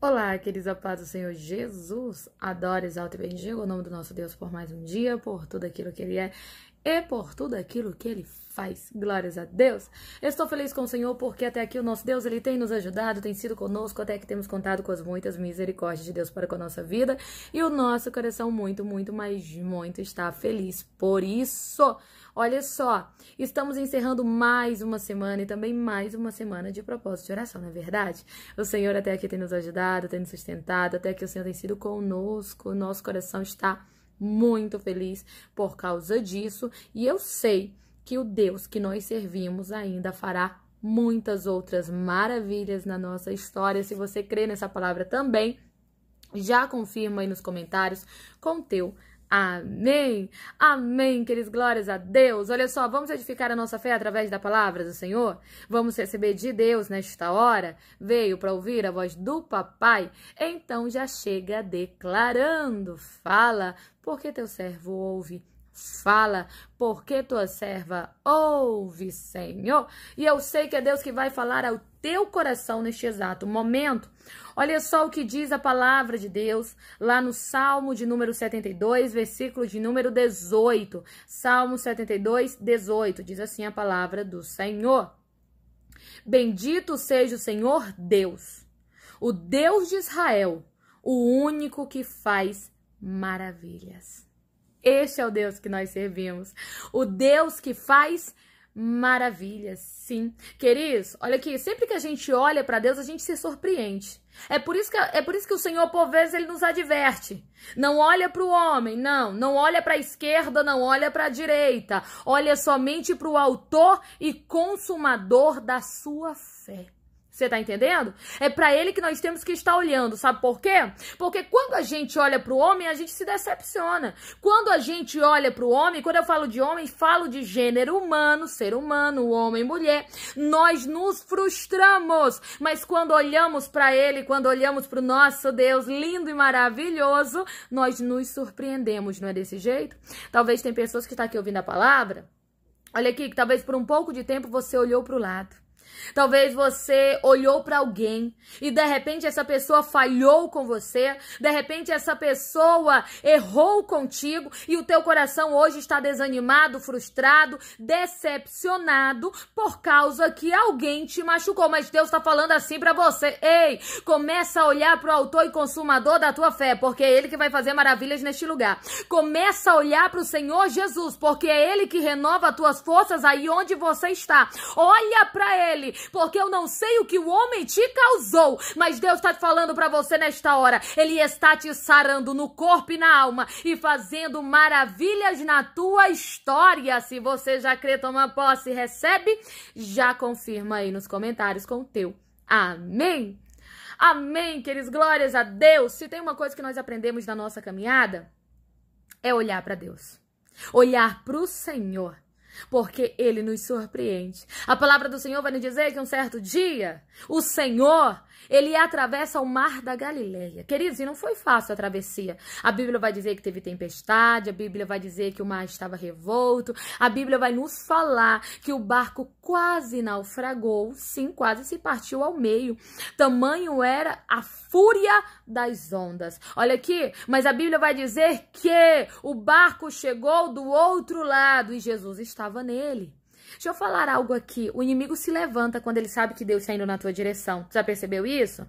Olá, queridos, apóstolos, do Senhor Jesus. Adoro, exalto e bendigo o nome do nosso Deus por mais um dia, por tudo aquilo que Ele é e por tudo aquilo que Ele faz. Glórias a Deus. estou feliz com o Senhor porque até aqui o nosso Deus, Ele tem nos ajudado, tem sido conosco, até que temos contado com as muitas misericórdias de Deus para com a nossa vida e o nosso coração muito, muito, mas muito está feliz por isso. Olha só, estamos encerrando mais uma semana e também mais uma semana de propósito de oração, não é verdade? O Senhor até aqui tem nos ajudado, tem nos sustentado, até aqui o Senhor tem sido conosco, nosso coração está muito feliz por causa disso e eu sei que o Deus que nós servimos ainda fará muitas outras maravilhas na nossa história. Se você crê nessa palavra também, já confirma aí nos comentários com teu Amém. Amém, queridos, glórias a Deus. Olha só, vamos edificar a nossa fé através da palavra do Senhor? Vamos receber de Deus nesta hora? Veio para ouvir a voz do papai? Então já chega declarando. Fala, porque teu servo ouve fala, porque tua serva ouve, Senhor. E eu sei que é Deus que vai falar ao teu coração neste exato momento. Olha só o que diz a palavra de Deus lá no Salmo de número 72, versículo de número 18. Salmo 72, 18. Diz assim a palavra do Senhor: Bendito seja o Senhor Deus, o Deus de Israel, o único que faz maravilhas. Este é o Deus que nós servimos. O Deus que faz maravilhas, sim. Queridos, olha aqui, sempre que a gente olha para Deus, a gente se surpreende. É por isso que é por isso que o Senhor por vezes ele nos adverte. Não olha para o homem, não, não olha para a esquerda, não olha para a direita. Olha somente para o autor e consumador da sua fé. Você tá entendendo? É para ele que nós temos que estar olhando, sabe por quê? Porque quando a gente olha para o homem, a gente se decepciona. Quando a gente olha para o homem, quando eu falo de homem, falo de gênero humano, ser humano, homem, mulher, nós nos frustramos. Mas quando olhamos para ele, quando olhamos para o nosso Deus lindo e maravilhoso, nós nos surpreendemos, não é desse jeito? Talvez tem pessoas que estão tá aqui ouvindo a palavra. Olha aqui, que talvez por um pouco de tempo você olhou para o lado. Talvez você olhou para alguém e de repente essa pessoa falhou com você, de repente essa pessoa errou contigo e o teu coração hoje está desanimado, frustrado, decepcionado por causa que alguém te machucou. Mas Deus está falando assim para você: ei, começa a olhar para o autor e consumador da tua fé, porque é ele que vai fazer maravilhas neste lugar. Começa a olhar para o Senhor Jesus, porque é ele que renova as tuas forças aí onde você está. Olha para ele porque eu não sei o que o homem te causou. Mas Deus está falando para você nesta hora. Ele está te sarando no corpo e na alma e fazendo maravilhas na tua história. Se você já crê, toma posse, recebe, já confirma aí nos comentários com o teu. Amém. Amém, queridos, glórias a Deus. Se tem uma coisa que nós aprendemos na nossa caminhada, é olhar para Deus. Olhar para o Senhor porque ele nos surpreende. A palavra do Senhor vai nos dizer que um certo dia, o Senhor, ele atravessa o mar da Galileia. Queridos, e não foi fácil a travessia. A Bíblia vai dizer que teve tempestade, a Bíblia vai dizer que o mar estava revolto, a Bíblia vai nos falar que o barco quase naufragou, sim, quase se partiu ao meio. Tamanho era a fúria das ondas. Olha aqui, mas a Bíblia vai dizer que o barco chegou do outro lado e Jesus estava confiava nele. Deixa eu falar algo aqui. O inimigo se levanta quando ele sabe que Deus está indo na tua direção. Já percebeu isso?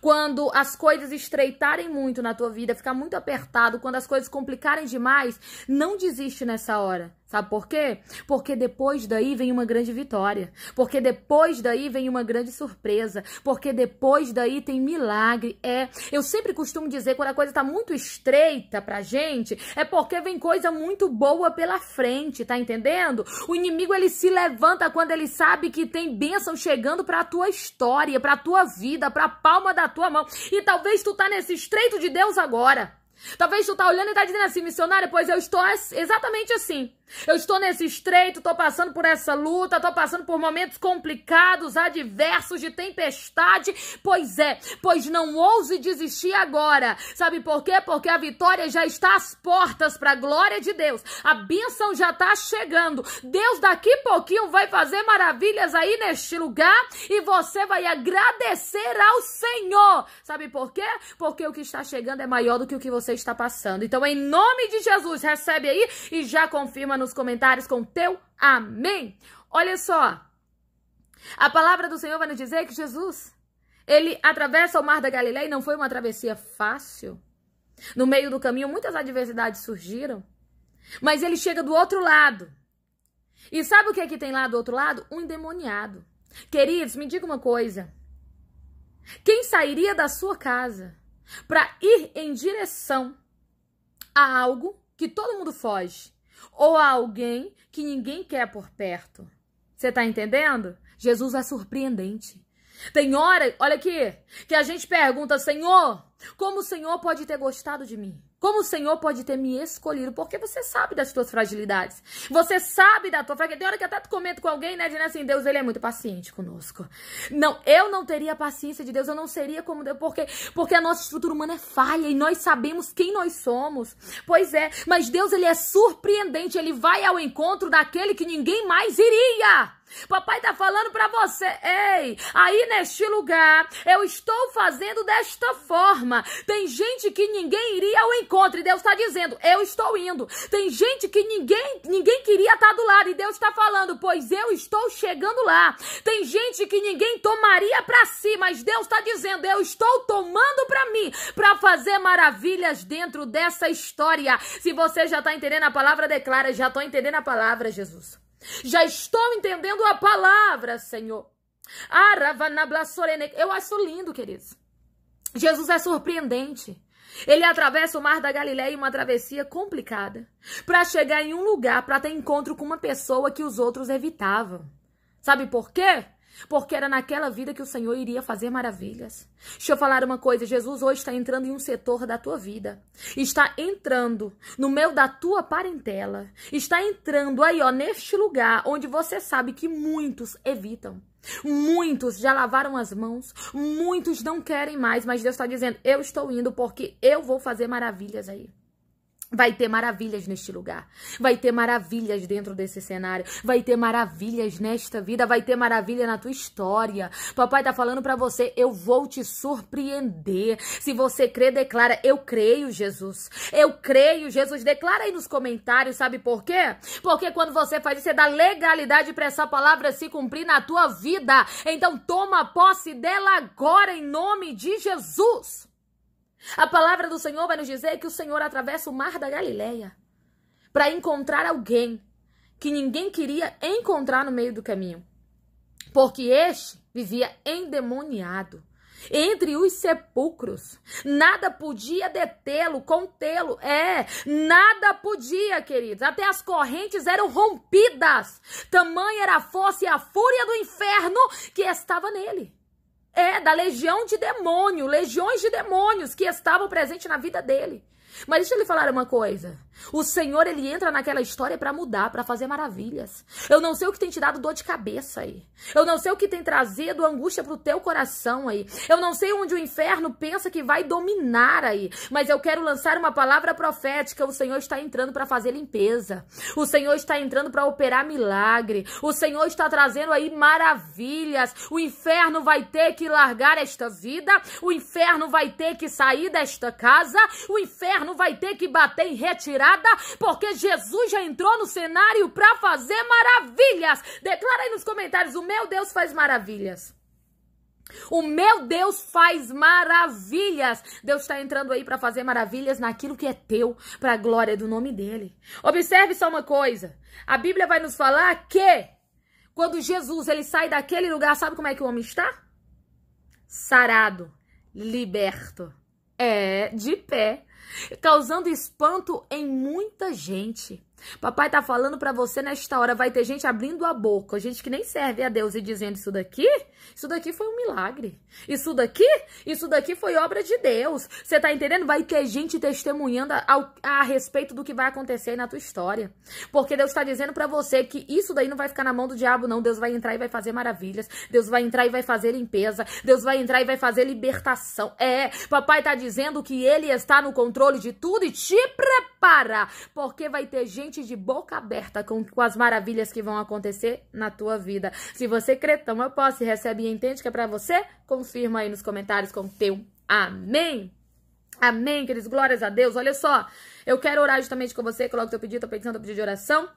Quando as coisas estreitarem muito na tua vida, ficar muito apertado, quando as coisas complicarem demais, não desiste nessa hora. Sabe por quê? Porque depois daí vem uma grande vitória. Porque depois daí vem uma grande surpresa. Porque depois daí tem milagre. É, eu sempre costumo dizer quando a coisa tá muito estreita pra gente, é porque vem coisa muito boa pela frente, tá entendendo? O inimigo ele se levanta quando ele sabe que tem bênção chegando pra tua história, pra tua vida, pra palma da tua mão. E talvez tu tá nesse estreito de Deus agora. Talvez tu tá olhando e tá dizendo assim, missionária, pois eu estou exatamente assim. Eu estou nesse estreito, estou passando por essa luta, estou passando por momentos complicados, adversos, de tempestade. Pois é, pois não ouse desistir agora. Sabe por quê? Porque a vitória já está às portas para a glória de Deus. A bênção já está chegando. Deus daqui pouquinho vai fazer maravilhas aí neste lugar e você vai agradecer ao Senhor. Sabe por quê? Porque o que está chegando é maior do que o que você está passando. Então, em nome de Jesus, recebe aí e já confirma nos comentários com teu amém. Olha só, a palavra do Senhor vai nos dizer que Jesus, ele atravessa o mar da Galileia e não foi uma travessia fácil. No meio do caminho, muitas adversidades surgiram, mas ele chega do outro lado. E sabe o que é que tem lá do outro lado? Um endemoniado. Queridos, me diga uma coisa. Quem sairia da sua casa para ir em direção a algo que todo mundo foge? ou a alguém que ninguém quer por perto. Você tá entendendo? Jesus é surpreendente. Tem hora, olha aqui, que a gente pergunta, Senhor, como o Senhor pode ter gostado de mim? Como o Senhor pode ter me escolhido? Porque você sabe das tuas fragilidades. Você sabe da tua fragilidade. Tem hora que até tu comento com alguém, né? Dizendo assim, Deus, ele é muito paciente conosco. Não, eu não teria a paciência de Deus. Eu não seria como Deus. Porque, porque a nossa estrutura humana é falha e nós sabemos quem nós somos. Pois é, mas Deus, ele é surpreendente. Ele vai ao encontro daquele que ninguém mais iria. Papai está falando para você, ei, aí neste lugar eu estou fazendo desta forma. Tem gente que ninguém iria ao encontro e Deus está dizendo, eu estou indo. Tem gente que ninguém ninguém queria estar tá do lado e Deus está falando, pois eu estou chegando lá. Tem gente que ninguém tomaria para si, mas Deus está dizendo, eu estou tomando para mim para fazer maravilhas dentro dessa história. Se você já está entendendo a palavra, declara, já estou entendendo a palavra, Jesus. Já estou entendendo a palavra, Senhor. Eu acho lindo, queridos. Jesus é surpreendente. Ele atravessa o mar da Galiléia em uma travessia complicada para chegar em um lugar para ter encontro com uma pessoa que os outros evitavam. Sabe por quê? Porque era naquela vida que o Senhor iria fazer maravilhas. Deixa eu falar uma coisa: Jesus hoje está entrando em um setor da tua vida, está entrando no meio da tua parentela, está entrando aí, ó, neste lugar onde você sabe que muitos evitam. Muitos já lavaram as mãos, muitos não querem mais, mas Deus está dizendo: Eu estou indo porque eu vou fazer maravilhas aí. Vai ter maravilhas neste lugar. Vai ter maravilhas dentro desse cenário. Vai ter maravilhas nesta vida. Vai ter maravilha na tua história. Papai tá falando para você, eu vou te surpreender. Se você crê, declara, eu creio, Jesus. Eu creio, Jesus. Declara aí nos comentários, sabe por quê? Porque quando você faz isso, você é dá legalidade para essa palavra se cumprir na tua vida. Então toma posse dela agora em nome de Jesus. A palavra do Senhor vai nos dizer que o Senhor atravessa o mar da Galileia para encontrar alguém que ninguém queria encontrar no meio do caminho. Porque este vivia endemoniado entre os sepulcros. Nada podia detê-lo, contê-lo. É, nada podia, queridos. Até as correntes eram rompidas. Tamanha era a força e a fúria do inferno que estava nele. É, da legião de demônio, legiões de demônios que estavam presentes na vida dele. Mas deixa eu lhe falar uma coisa. O Senhor, ele entra naquela história para mudar, para fazer maravilhas. Eu não sei o que tem te dado dor de cabeça aí. Eu não sei o que tem trazido angústia pro teu coração aí. Eu não sei onde o inferno pensa que vai dominar aí. Mas eu quero lançar uma palavra profética. O Senhor está entrando para fazer limpeza. O Senhor está entrando para operar milagre. O Senhor está trazendo aí maravilhas. O inferno vai ter que largar esta vida. O inferno vai ter que sair desta casa. O inferno vai ter que bater e retirar parada, porque Jesus já entrou no cenário para fazer maravilhas. Declara aí nos comentários: o meu Deus faz maravilhas. O meu Deus faz maravilhas. Deus está entrando aí para fazer maravilhas naquilo que é teu, para a glória do nome dele. Observe só uma coisa. A Bíblia vai nos falar que quando Jesus ele sai daquele lugar, sabe como é que o homem está? Sarado, liberto, é de pé, causando espanto em muita gente. Papai tá falando para você nesta hora, vai ter gente abrindo a boca, gente que nem serve a Deus e dizendo isso daqui, isso daqui foi um milagre. Isso daqui, isso daqui foi obra de Deus. Você tá entendendo? Vai ter gente testemunhando a, a, a respeito do que vai acontecer aí na tua história. Porque Deus tá dizendo para você que isso daí não vai ficar na mão do diabo não. Deus vai entrar e vai fazer maravilhas. Deus vai entrar e vai fazer limpeza. Deus vai entrar e vai fazer libertação. É, papai tá dizendo que ele está no controle controle de tudo e te prepara, porque vai ter gente de boca aberta com, com as maravilhas que vão acontecer na tua vida. Se você crê, toma posse, recebe e entende que é para você, confirma aí nos comentários com teu amém. Amém, queridos, glórias a Deus. Olha só, eu quero orar justamente com você, coloca teu pedido, tua petição, teu pedido de oração.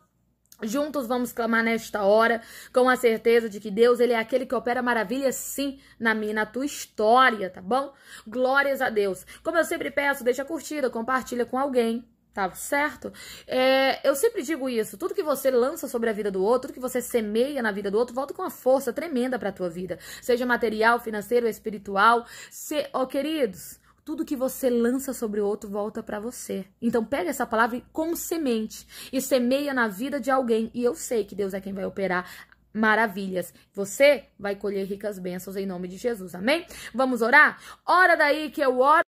Juntos vamos clamar nesta hora, com a certeza de que Deus, ele é aquele que opera maravilhas sim na minha, na tua história, tá bom? Glórias a Deus. Como eu sempre peço, deixa a curtida, compartilha com alguém. Tá certo? É, eu sempre digo isso: tudo que você lança sobre a vida do outro, tudo que você semeia na vida do outro, volta com uma força tremenda para a tua vida, seja material, financeiro, espiritual. Se, ó, oh, queridos, tudo que você lança sobre o outro volta para você. Então pega essa palavra como semente e semeia na vida de alguém. E eu sei que Deus é quem vai operar maravilhas. Você vai colher ricas bênçãos em nome de Jesus. Amém? Vamos orar? Ora daí que eu oro.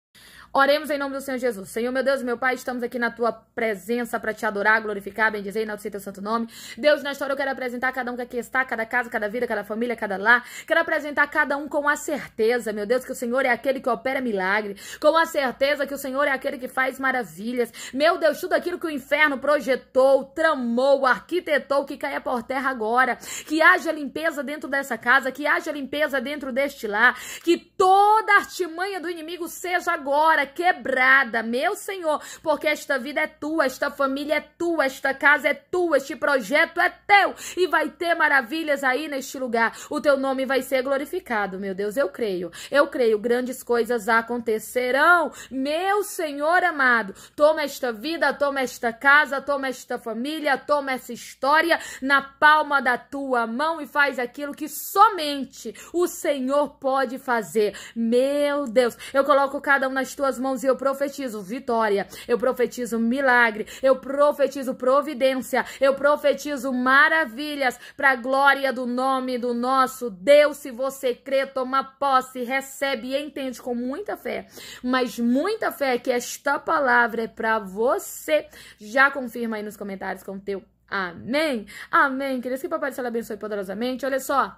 Oremos em nome do Senhor Jesus. Senhor, meu Deus, meu Pai, estamos aqui na tua presença para te adorar, glorificar, bendizer e enaltecer teu santo nome. Deus, nesta hora eu quero apresentar cada um que aqui está, cada casa, cada vida, cada família, cada lar. Quero apresentar cada um com a certeza, meu Deus, que o Senhor é aquele que opera milagre. Com a certeza que o Senhor é aquele que faz maravilhas. Meu Deus, tudo aquilo que o inferno projetou, tramou, arquitetou, que caia por terra agora. Que haja limpeza dentro dessa casa, que haja limpeza dentro deste lar. Que toda artimanha do inimigo seja agora quebrada, meu Senhor, porque esta vida é tua, esta família é tua, esta casa é tua, este projeto é teu e vai ter maravilhas aí neste lugar. O teu nome vai ser glorificado, meu Deus, eu creio. Eu creio, grandes coisas acontecerão. Meu Senhor amado, toma esta vida, toma esta casa, toma esta família, toma essa história na palma da tua mão e faz aquilo que somente o Senhor pode fazer. Meu Deus, eu coloco cada um nas tuas tuas mãos e eu profetizo vitória, eu profetizo milagre, eu profetizo providência, eu profetizo maravilhas para a glória do nome do nosso Deus. Se você crê, toma posse, recebe e entende com muita fé, mas muita fé que esta palavra é para você. Já confirma aí nos comentários com o teu amém. Amém. Queridos, que Papai do Céu abençoe poderosamente. Olha só.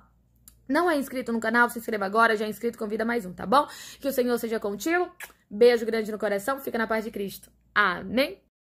Não é inscrito no canal, se inscreva agora. Já é inscrito, convida mais um, tá bom? Que o Senhor seja contigo. Beijo grande no coração, fica na paz de Cristo. Amém?